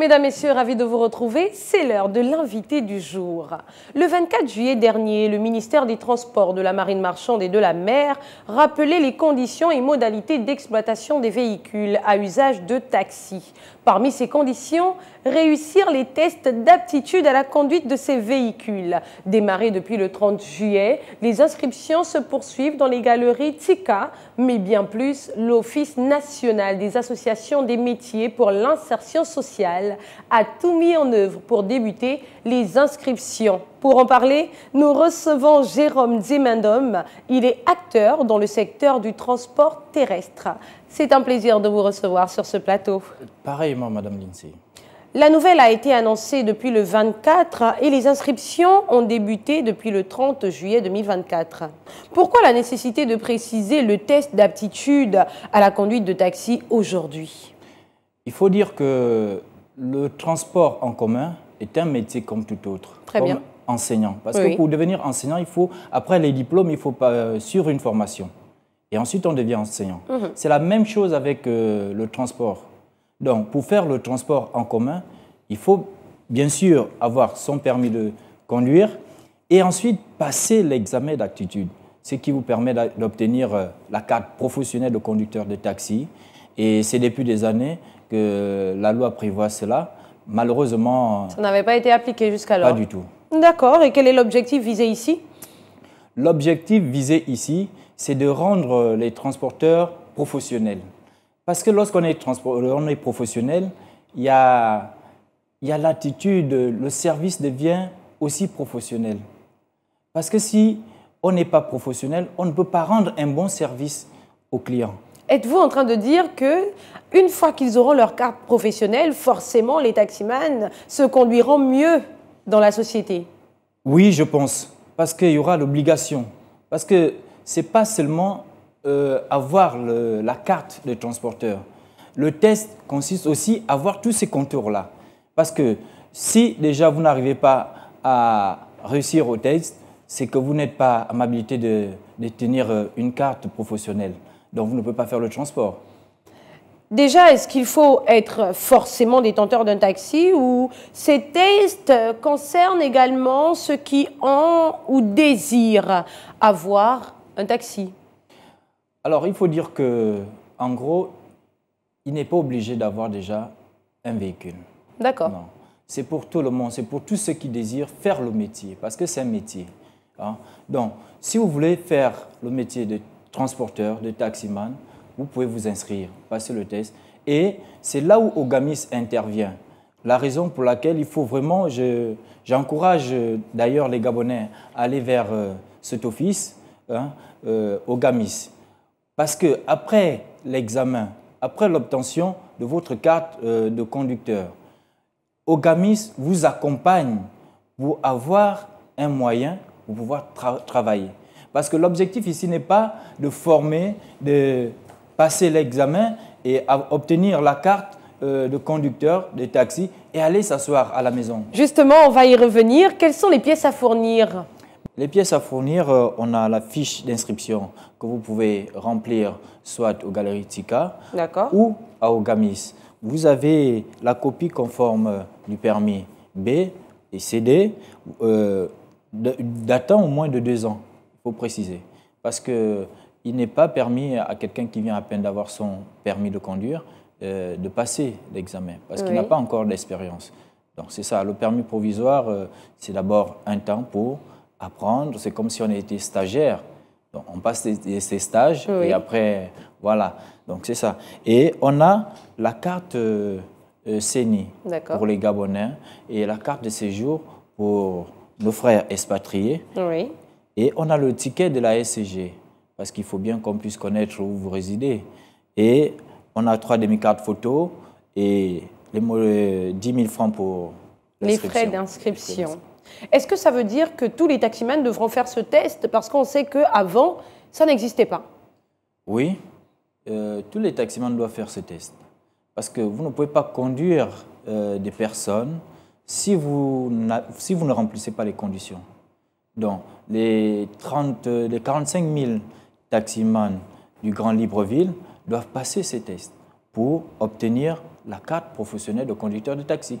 Mesdames, Messieurs, ravi de vous retrouver. C'est l'heure de l'invité du jour. Le 24 juillet dernier, le ministère des Transports, de la Marine marchande et de la Mer rappelait les conditions et modalités d'exploitation des véhicules à usage de taxi. Parmi ces conditions, réussir les tests d'aptitude à la conduite de ces véhicules. Démarrés depuis le 30 juillet, les inscriptions se poursuivent dans les galeries TICA, mais bien plus l'Office national des associations des métiers pour l'insertion sociale a tout mis en œuvre pour débuter les inscriptions pour en parler, nous recevons Jérôme Dimendum. Il est acteur dans le secteur du transport terrestre. C'est un plaisir de vous recevoir sur ce plateau. Pareillement, Madame Lindsay. La nouvelle a été annoncée depuis le 24 et les inscriptions ont débuté depuis le 30 juillet 2024. Pourquoi la nécessité de préciser le test d'aptitude à la conduite de taxi aujourd'hui Il faut dire que le transport en commun est un métier comme tout autre. Très bien enseignant. Parce que pour devenir enseignant, il faut, après les diplômes, il faut pas, euh, sur une formation. Et ensuite, on devient enseignant. Mhm. C'est la même chose avec euh, le transport. Donc, pour faire le transport en commun, il faut bien sûr avoir son permis de conduire et ensuite passer l'examen d'aptitude, ce qui vous permet d'obtenir euh, la carte professionnelle de conducteur de taxi. Et c'est depuis des années que la loi prévoit cela. Malheureusement... Ça n'avait pas été appliqué jusqu'alors Pas du tout. D'accord, et quel est l'objectif visé ici L'objectif visé ici, c'est de rendre les transporteurs professionnels. Parce que lorsqu'on est, euh, professionnel, il y a, y l'attitude, le service devient aussi professionnel. Parce que si on n'est pas professionnel, on ne peut pas rendre un bon service aux clients. Êtes-vous en train de dire que une fois qu'ils auront leur carte professionnelle, forcément les taximans se conduiront mieux dans la société Oui, je pense, parce qu'il y aura l'obligation. Parce que ce n'est pas seulement euh, avoir la carte de transporteur. Le test consiste aussi à avoir tous ces contours-là. Parce que si déjà vous n'arrivez pas à réussir au test, c'est que vous n'êtes pas en habilité de tenir euh, une carte professionnelle. Donc vous ne pouvez pas faire le transport. Déjà, est-ce qu'il faut être forcément détenteur d'un taxi ou ces tests concernent également ceux qui ont ou désirent avoir un taxi Alors, il faut dire que, en gros, il n'est pas obligé d'avoir déjà un véhicule. D'accord. C'est pour tout le monde, c'est pour tous ceux qui désirent faire le métier, parce que c'est un métier. Hein. Donc, si vous voulez faire le métier de transporteur, de taximan, vous pouvez vous inscrire, passer le test. Et c'est là où Ogamis intervient. La raison pour laquelle il faut vraiment, j'encourage d'ailleurs les Gabonais à aller vers euh, cet office, hein, euh, Ogamis. Parce que après l'examen, après l'obtention de votre carte euh, de conducteur, Ogamis vous accompagne pour avoir un moyen pour pouvoir travailler. Parce que l'objectif ici n'est pas de former, de, passer l'examen et obtenir la carte euh, de conducteur de taxi et aller s'asseoir à la maison. Justement, on va y revenir. Quelles sont les pièces à fournir les pièces à fournir, euh, on a la fiche d'inscription que vous pouvez remplir soit aux Galeries Tika ou à Gamis. Vous avez la copie conforme euh, du permis B et CD datant au moins de deux ans, il faut préciser. Parce que il n'est pas permis à quelqu'un qui vient à peine d'avoir son permis de conduire euh, de passer l'examen parce qu'il n'a pas encore d'expérience. Donc c'est ça, le permis provisoire, euh, c'est d'abord un temps pour apprendre, c'est comme si on était stagiaire. Donc on passe ses stages et après, voilà, donc c'est ça. Et on a la carte euh, CENI pour les Gabonais et la carte de séjour pour nos frères expatriés. Et on a le ticket de la SCG parce qu'il faut bien qu'on puisse connaître où vous résidez. Et on a trois demi-cartes photo et les 10 000 euh, francs pour les frais d'inscription. Est-ce que ça veut dire que tous les taximans devront faire ce test parce qu'on sait qu'avant, ça n'existait pas Oui, euh, tous les taximans doivent faire ce test. Parce que vous ne pouvez pas conduire euh, des personnes si vous, si vous ne remplissez pas les conditions. Donc, les, 30, les 45 000 taximans du Grand Libreville doivent passer ces tests pour obtenir la carte professionnelle de conducteur de taxi.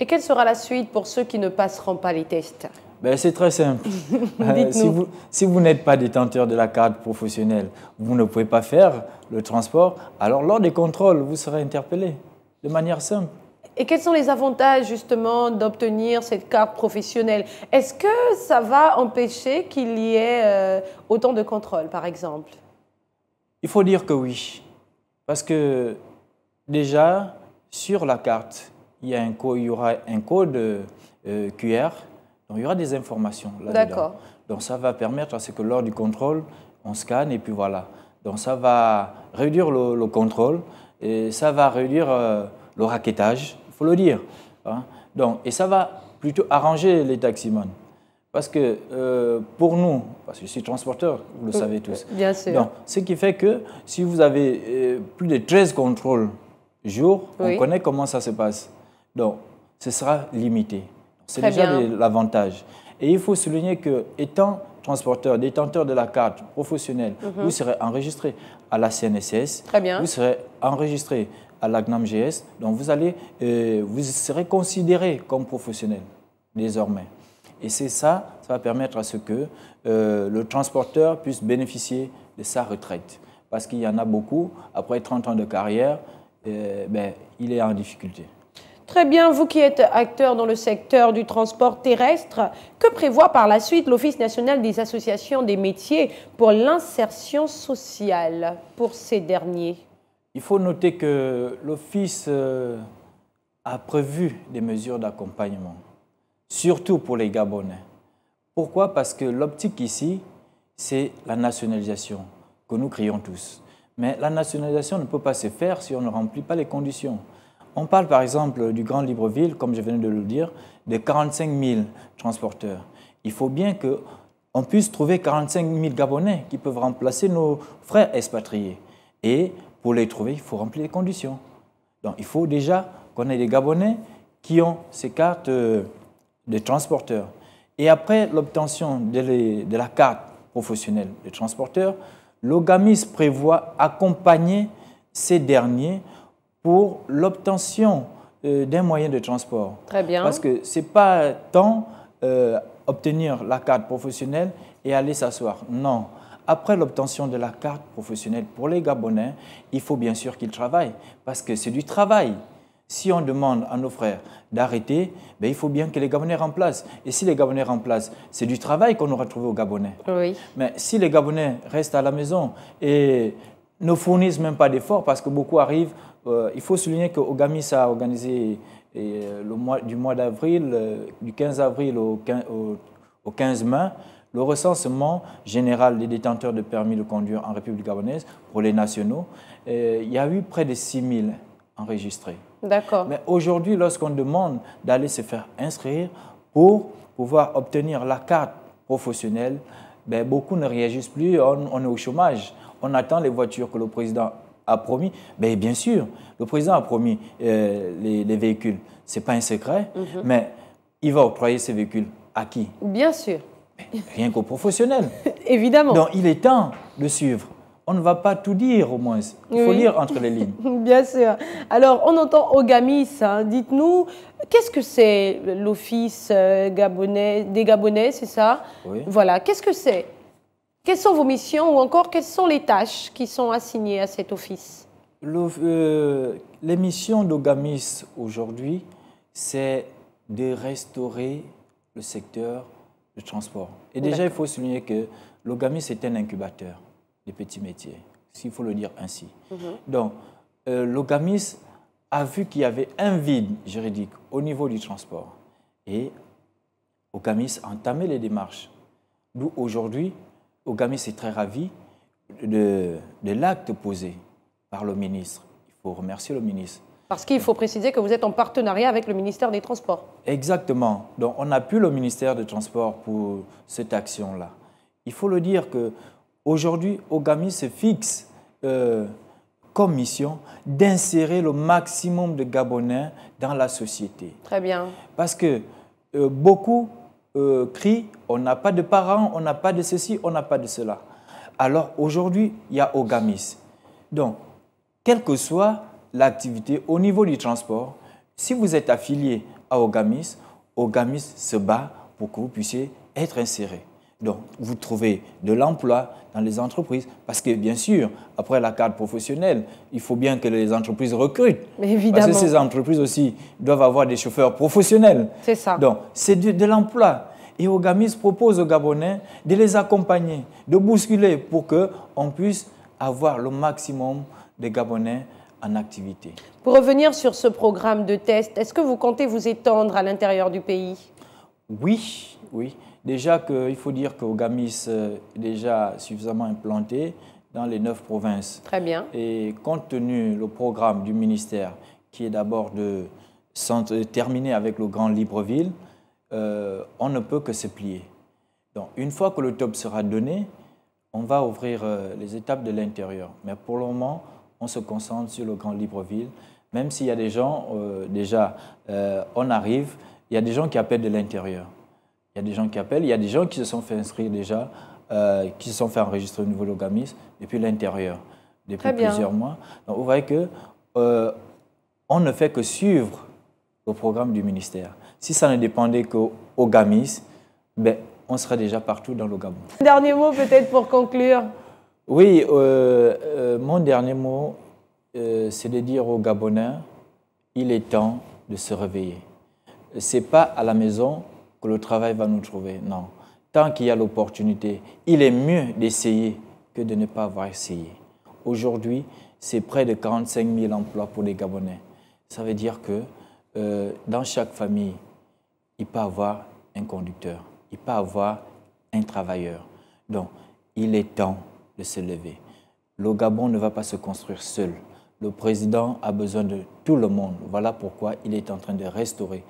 Et quelle sera la suite pour ceux qui ne passeront pas les tests ben, C'est très simple. Euh, si vous n'êtes pas détenteur de la carte professionnelle, vous ne pouvez pas faire le transport, alors lors des contrôles, vous serez interpellé de manière simple. Et quels sont les avantages justement d'obtenir cette carte professionnelle Est-ce que ça va empêcher qu'il y ait euh, autant de contrôles, par exemple Il faut dire que oui. Parce que déjà, sur la carte, il y, a un il y aura un code euh, QR, donc il y aura des informations là-dedans. D'accord. Donc ça va permettre à ce que lors du contrôle, on scanne et puis voilà. Donc ça va réduire le, contrôle, et ça va réduire euh, le racketage le dire. Hein. Donc, et ça va plutôt arranger les taximones, Parce que euh, pour nous, parce que je suis transporteur, vous le savez tous. Bien sûr. Donc, ce qui fait que si vous avez euh, plus de 13 contrôles jour, on connaît comment ça se passe. Donc, ce sera limité. C'est déjà l'avantage. Et il faut souligner que, étant transporteur, détenteur de la carte professionnelle, mhm. vous serez enregistré à la CNSS. Très bien. Vous serez enregistré à l'Agnam gs Donc vous, allez, euh, vous serez considéré comme professionnel désormais. Et c'est ça, ça va permettre à ce que euh, le transporteur puisse bénéficier de sa retraite. Parce qu'il y en a beaucoup, après 30 ans de carrière, euh, ben, il est en difficulté. Très bien, vous qui êtes acteur dans le secteur du transport terrestre, que prévoit par la suite l'Office national des associations des métiers pour l'insertion sociale pour ces derniers il faut noter que l'Office euh, a prévu des mesures d'accompagnement, surtout pour les Gabonais. Pourquoi Parce que l'optique ici, c'est la nationalisation que nous crions tous. Mais la nationalisation ne peut pas se faire si on ne remplit pas les conditions. On parle par exemple du Grand Libreville, comme je venais de le dire, de 45 000 transporteurs. Il faut bien qu'on puisse trouver 45 000 Gabonais qui peuvent remplacer nos frères expatriés. Et pour les trouver, il faut remplir les conditions. Donc il faut déjà qu'on ait des Gabonais qui ont ces cartes euh, de transporteurs. Et après l'obtention de, la carte professionnelle de transporteur, l'OGAMIS prévoit accompagner ces derniers pour l'obtention euh, d'un moyen de transport. Très bien. Parce que ce n'est pas tant euh, obtenir la carte professionnelle et aller s'asseoir. Non après l'obtention de la carte professionnelle pour les Gabonais, il faut bien sûr qu'ils travaillent, parce que c'est du travail. Si on demande à nos frères d'arrêter, ben il faut bien que les Gabonais remplacent. Et si les Gabonais remplacent, c'est du travail qu'on aura trouvé aux Gabonais. Oui. Mais si les Gabonais restent à la maison et ne fournissent même pas d'efforts, parce que beaucoup arrivent, euh, il faut souligner qu'Ogamis a organisé euh, le mois, du mois d'avril, euh, du 15 avril au 15 mai, le recensement général des détenteurs de permis de conduire en République gabonaise pour les nationaux, euh, il y a eu près de 6 000 enregistrés. D'accord. Mais aujourd'hui, lorsqu'on demande d'aller se faire inscrire pour pouvoir obtenir la carte professionnelle, ben, beaucoup ne réagissent plus, on, est au chômage, on attend les voitures que le président a promis. Ben, bien sûr, le président a promis euh, les, véhicules, ce n'est pas un secret, mhm. mais il va octroyer ces véhicules à qui Bien sûr. Rien qu'au professionnel. Évidemment. Donc il est temps de suivre on ne va pas tout dire au moins. Il faut lire entre les lignes. Bien sûr. Alors, on entend Ogamis. Hein. Dites-nous, qu'est-ce que c'est l'Office euh, gabonais, des Gabonais, c'est ça oui. Voilà, qu'est-ce que c'est Quelles sont vos missions ou encore quelles sont les tâches qui sont assignées à cet office euh, Les missions d'Ogamis aujourd'hui, c'est de restaurer le secteur de transport. Et déjà, il faut souligner que l'Ogamis est un incubateur des petits métiers, s'il faut le dire ainsi. Mhm. Donc, euh, l'OGAMIS a vu qu'il y avait un vide juridique au niveau du transport. Et l'Ogamis a entamé les démarches. D'où aujourd'hui, l'Ogamis est très ravi de, de l'acte posé par le ministre. Il faut remercier le ministre parce qu'il faut préciser que vous êtes en partenariat avec le ministère des Transports. Exactement. Donc on appuie le ministère des Transports pour cette action-là. Il faut le dire que aujourd'hui, se fixe euh, comme mission d'insérer le maximum de Gabonais dans la société. Très bien. Parce que euh, beaucoup euh, crient on n'a pas de parents, on n'a pas de ceci, on n'a pas de cela. Alors aujourd'hui, il y a Ogamis. Donc, quel que soit l'activité au niveau du transport. Si vous êtes affilié à Ogamis, Ogamis se bat pour que vous puissiez être inséré. Donc, vous trouvez de l'emploi dans les entreprises. Parce que, bien sûr, après la carte professionnelle, il faut bien que les entreprises recrutent. Évidemment. Parce que ces entreprises aussi doivent avoir des chauffeurs professionnels. C'est ça. Donc, c'est de, de l'emploi. Et Ogamis propose aux Gabonais de les accompagner, de bousculer pour qu'on puisse avoir le maximum de Gabonais activité. Pour revenir sur ce programme de test, est-ce que vous comptez vous étendre à l'intérieur du pays Oui, oui. Déjà il faut dire que Gamis est déjà suffisamment implanté dans les neuf provinces. Très bien. Et compte tenu le programme du ministère, qui est d'abord de, terminer avec le Grand Libreville, euh, on ne peut que se plier. Donc, une fois que le top sera donné, on va ouvrir euh, les étapes de l'intérieur. Mais pour le moment, on se concentre sur le Grand Libreville. Même s'il y a des gens, euh, déjà, euh, on arrive, il y a des gens qui appellent de l'intérieur. Il y a des gens qui appellent, il y a des gens qui se sont fait inscrire déjà, euh, qui se sont fait enregistrer au niveau Logamis depuis l'intérieur, depuis plusieurs mois. Donc vous voyez que on ne fait que suivre le programme du ministère. Si ça ne dépendait qu'au GAMIS, ben, on serait déjà partout dans le Gabon. Dernier mot peut-être pour conclure. Oui, euh, euh, mon dernier mot, euh, c'est de dire aux Gabonais, il est temps de se réveiller. Ce n'est pas à la maison que le travail va nous trouver, non. Tant qu'il y a l'opportunité, il est mieux d'essayer que de ne pas avoir essayé. Aujourd'hui, c'est près de 45 000 emplois pour les Gabonais. Ça veut dire que dans chaque famille, il peut avoir un conducteur, il peut avoir un travailleur. Donc, il est temps de se lever. Le Gabon ne va pas se construire seul. Le président a besoin de tout le monde. Voilà pourquoi il est en train de restaurer.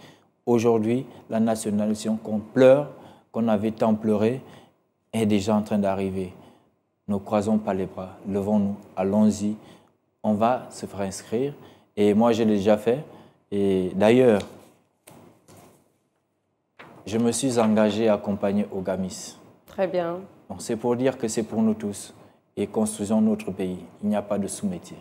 Aujourd'hui, la nationalisation qu'on pleure, qu'on avait tant pleuré, est déjà en train d'arriver. Ne croisons pas les bras, levons-nous, allons-y. On va se faire inscrire. Et moi, je l'ai déjà fait. Et d'ailleurs, je me suis engagé à accompagner Ogamis. Très bien c'est pour dire que c'est pour nous tous et construisons notre pays. Il n'y a pas de sous-métier.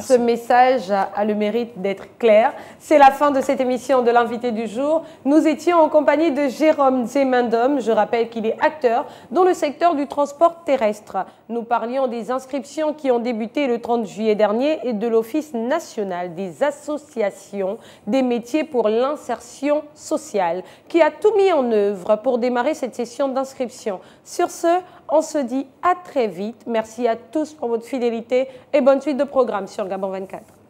Ce message a, le mérite d'être clair. C'est la fin de cette émission de l'invité du jour. Nous étions en compagnie de Jérôme Zemindom. Je rappelle qu'il est acteur dans le secteur du transport terrestre. Nous parlions des inscriptions qui ont débuté le 30 juillet dernier et de l'Office national des associations des métiers pour l'insertion sociale qui a tout mis en œuvre pour démarrer cette session d'inscription. Sur ce, on se dit à très vite. Merci à tous pour votre fidélité et bonne suite de programme Gabon 24.